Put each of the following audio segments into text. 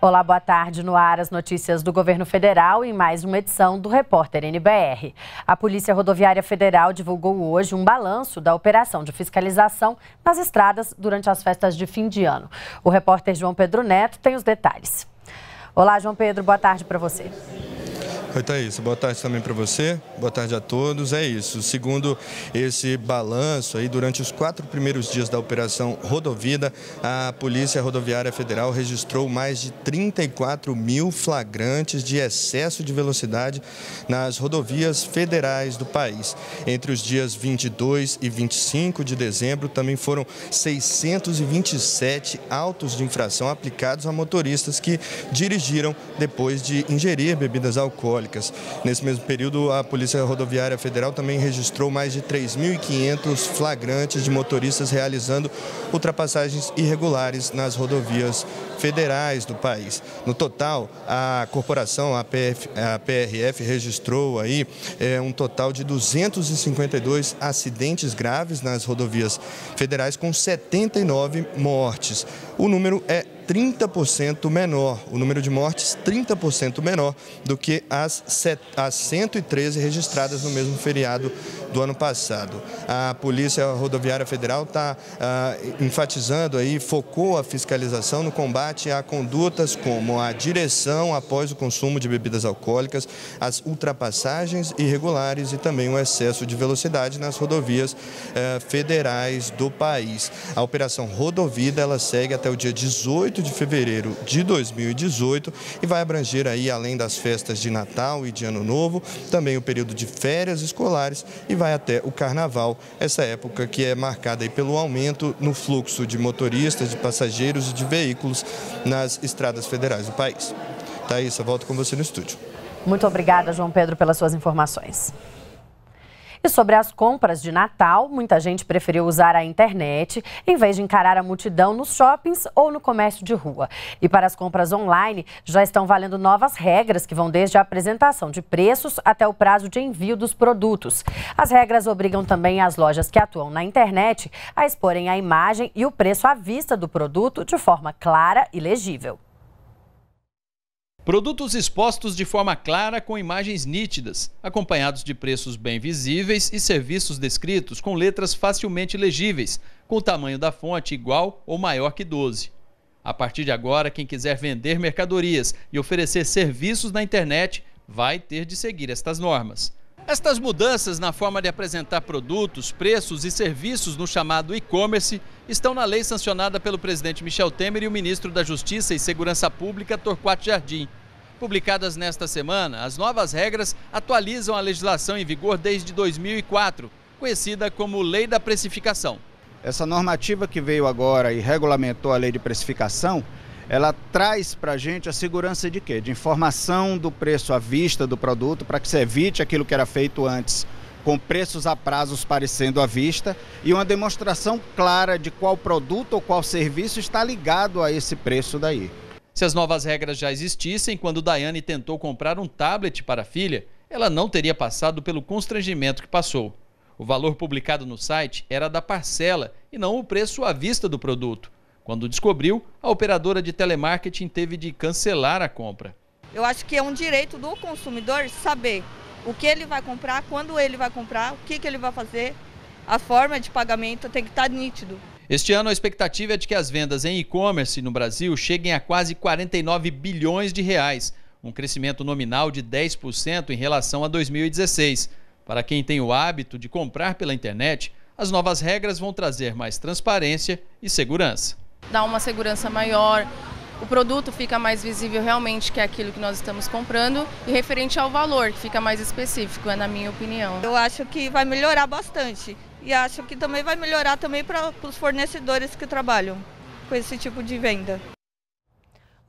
Olá, boa tarde. No ar, as notícias do governo federal em mais uma edição do Repórter NBR. A Polícia Rodoviária Federal divulgou hoje um balanço da operação de fiscalização nas estradas durante as festas de fim de ano. O repórter João Pedro Neto tem os detalhes. Olá, João Pedro, boa tarde para você. Oi, Thaís. Boa tarde também para você. Boa tarde a todos. É isso. Segundo esse balanço, aí, durante os quatro primeiros dias da Operação Rodovida, a Polícia Rodoviária Federal registrou mais de 34 mil flagrantes de excesso de velocidade nas rodovias federais do país. Entre os dias 22 e 25 de dezembro, também foram 627 autos de infração aplicados a motoristas que dirigiram depois de ingerir bebidas alcoólicas eólicas. Nesse mesmo período, a Polícia Rodoviária Federal também registrou mais de 3.500 flagrantes de motoristas realizando ultrapassagens irregulares nas rodovias federais do país. No total, a corporação, a, PF, a PRF, registrou aí é, um total de 252 acidentes graves nas rodovias federais, com 79 mortes. O número é 30% menor, o número de mortes 30% menor do que as, set, as 113 registradas no mesmo feriado do ano passado. A Polícia Rodoviária Federal está ah, enfatizando aí, focou a fiscalização no combate a condutas como a direção após o consumo de bebidas alcoólicas, as ultrapassagens irregulares e também o excesso de velocidade nas rodovias eh, federais do país. A Operação Rodovida ela segue até o dia 18 de fevereiro de 2018 e vai abranger aí, além das festas de Natal e de Ano Novo, também o período de férias escolares e vai até o Carnaval, essa época que é marcada aí pelo aumento no fluxo de motoristas, de passageiros e de veículos nas estradas federais do país. Thaís, eu volto com você no estúdio. Muito obrigada, João Pedro, pelas suas informações. E sobre as compras de Natal, muita gente preferiu usar a internet em vez de encarar a multidão nos shoppings ou no comércio de rua. E para as compras online, já estão valendo novas regras que vão desde a apresentação de preços até o prazo de envio dos produtos. As regras obrigam também as lojas que atuam na internet a exporem a imagem e o preço à vista do produto de forma clara e legível. Produtos expostos de forma clara com imagens nítidas, acompanhados de preços bem visíveis e serviços descritos com letras facilmente legíveis, com o tamanho da fonte igual ou maior que 12. A partir de agora, quem quiser vender mercadorias e oferecer serviços na internet vai ter de seguir estas normas. Estas mudanças na forma de apresentar produtos, preços e serviços no chamado e-commerce estão na lei sancionada pelo presidente Michel Temer e o ministro da Justiça e Segurança Pública, Torquato Jardim. Publicadas nesta semana, as novas regras atualizam a legislação em vigor desde 2004, conhecida como Lei da Precificação. Essa normativa que veio agora e regulamentou a lei de precificação ela traz para a gente a segurança de quê? De informação do preço à vista do produto, para que se evite aquilo que era feito antes, com preços a prazos parecendo à vista, e uma demonstração clara de qual produto ou qual serviço está ligado a esse preço daí. Se as novas regras já existissem, quando Daiane tentou comprar um tablet para a filha, ela não teria passado pelo constrangimento que passou. O valor publicado no site era da parcela e não o preço à vista do produto. Quando descobriu, a operadora de telemarketing teve de cancelar a compra. Eu acho que é um direito do consumidor saber o que ele vai comprar, quando ele vai comprar, o que, que ele vai fazer, a forma de pagamento tem que estar tá nítido. Este ano a expectativa é de que as vendas em e-commerce no Brasil cheguem a quase 49 bilhões de reais, um crescimento nominal de 10% em relação a 2016. Para quem tem o hábito de comprar pela internet, as novas regras vão trazer mais transparência e segurança. Dá uma segurança maior, o produto fica mais visível realmente que é aquilo que nós estamos comprando e referente ao valor, que fica mais específico, é na minha opinião. Eu acho que vai melhorar bastante e acho que também vai melhorar também para os fornecedores que trabalham com esse tipo de venda.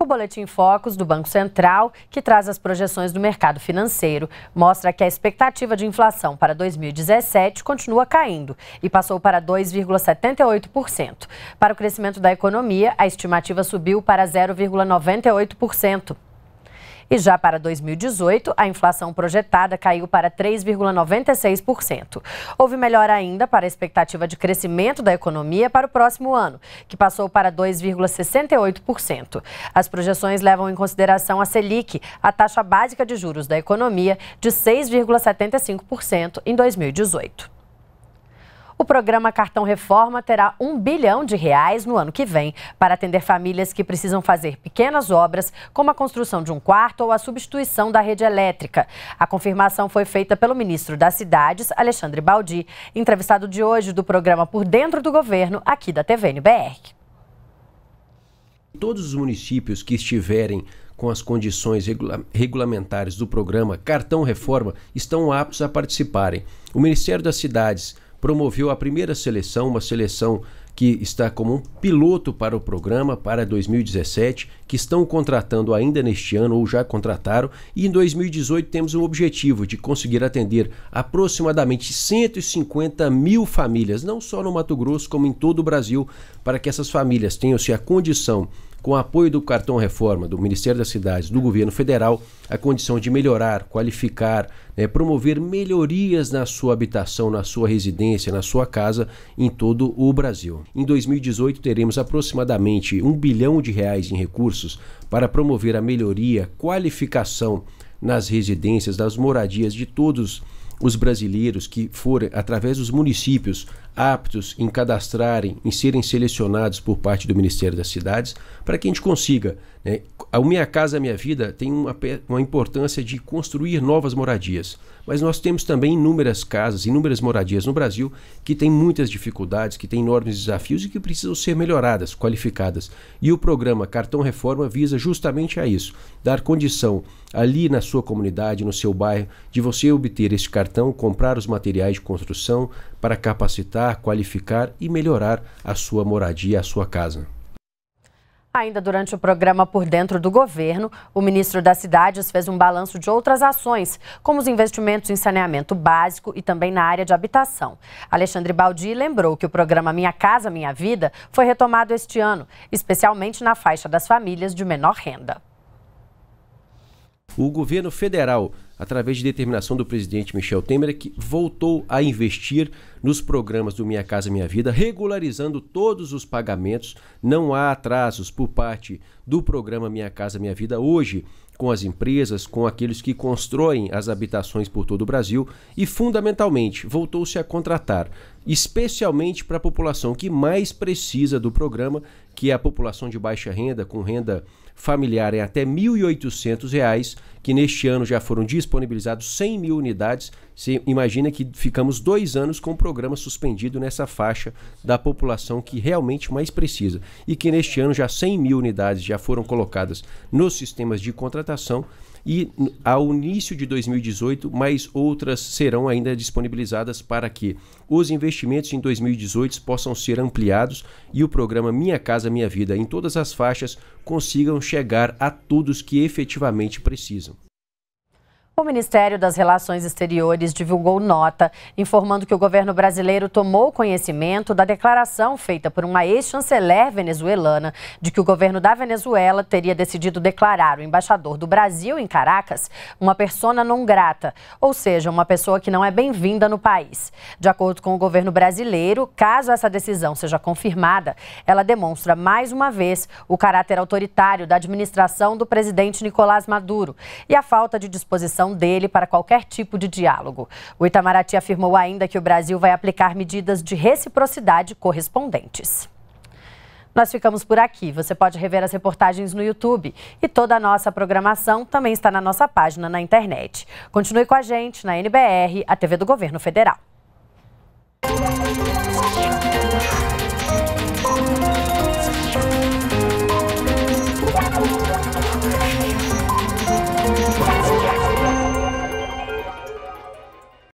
O Boletim focos do Banco Central, que traz as projeções do mercado financeiro, mostra que a expectativa de inflação para 2017 continua caindo e passou para 2,78%. Para o crescimento da economia, a estimativa subiu para 0,98%. E já para 2018, a inflação projetada caiu para 3,96%. Houve melhor ainda para a expectativa de crescimento da economia para o próximo ano, que passou para 2,68%. As projeções levam em consideração a Selic, a taxa básica de juros da economia, de 6,75% em 2018. O programa Cartão Reforma terá um bilhão de reais no ano que vem para atender famílias que precisam fazer pequenas obras, como a construção de um quarto ou a substituição da rede elétrica. A confirmação foi feita pelo ministro das Cidades, Alexandre Baldi, entrevistado de hoje do programa Por Dentro do Governo, aqui da TV NBR. Todos os municípios que estiverem com as condições regula regulamentares do programa Cartão Reforma estão aptos a participarem. O Ministério das Cidades promoveu a primeira seleção, uma seleção que está como um piloto para o programa para 2017, que estão contratando ainda neste ano ou já contrataram, e em 2018 temos o objetivo de conseguir atender aproximadamente 150 mil famílias, não só no Mato Grosso, como em todo o Brasil, para que essas famílias tenham-se a condição com apoio do cartão reforma do Ministério das Cidades, do governo federal, a condição de melhorar, qualificar, né, promover melhorias na sua habitação, na sua residência, na sua casa em todo o Brasil. Em 2018 teremos aproximadamente um bilhão de reais em recursos para promover a melhoria, qualificação nas residências, das moradias de todos os brasileiros que forem, através dos municípios, aptos em cadastrarem, em serem selecionados por parte do Ministério das Cidades, para que a gente consiga. Né? A Minha Casa Minha Vida tem uma, uma importância de construir novas moradias, mas nós temos também inúmeras casas, inúmeras moradias no Brasil que têm muitas dificuldades, que têm enormes desafios e que precisam ser melhoradas, qualificadas. E o programa Cartão Reforma visa justamente a isso, dar condição ali na sua comunidade, no seu bairro, de você obter esse cartão cartão comprar os materiais de construção para capacitar, qualificar e melhorar a sua moradia, a sua casa. Ainda durante o programa Por Dentro do Governo, o ministro das Cidades fez um balanço de outras ações, como os investimentos em saneamento básico e também na área de habitação. Alexandre Baldi lembrou que o programa Minha Casa Minha Vida foi retomado este ano, especialmente na faixa das famílias de menor renda o governo federal, através de determinação do presidente Michel Temer, é que voltou a investir nos programas do Minha Casa Minha Vida, regularizando todos os pagamentos. Não há atrasos por parte do programa Minha Casa Minha Vida. Hoje, com as empresas, com aqueles que constroem as habitações por todo o Brasil e, fundamentalmente, voltou-se a contratar, especialmente para a população que mais precisa do programa, que é a população de baixa renda, com renda familiar em até R$ 1.800 que neste ano já foram disponibilizados 100 mil unidades. Você imagina que ficamos dois anos com o programa suspendido nessa faixa da população que realmente mais precisa. E que neste ano já 100 mil unidades já foram colocadas nos sistemas de contratação e ao início de 2018 mais outras serão ainda disponibilizadas para que os investimentos em 2018 possam ser ampliados e o programa Minha Casa Minha Vida em todas as faixas consigam chegar a todos que efetivamente precisam. O Ministério das Relações Exteriores divulgou nota informando que o governo brasileiro tomou conhecimento da declaração feita por uma ex-chanceler venezuelana de que o governo da Venezuela teria decidido declarar o embaixador do Brasil em Caracas uma persona não grata, ou seja, uma pessoa que não é bem-vinda no país. De acordo com o governo brasileiro, caso essa decisão seja confirmada, ela demonstra mais uma vez o caráter autoritário da administração do presidente Nicolás Maduro e a falta de disposição disposição dele para qualquer tipo de diálogo. O Itamaraty afirmou ainda que o Brasil vai aplicar medidas de reciprocidade correspondentes. Nós ficamos por aqui. Você pode rever as reportagens no YouTube. E toda a nossa programação também está na nossa página na internet. Continue com a gente na NBR, a TV do Governo Federal.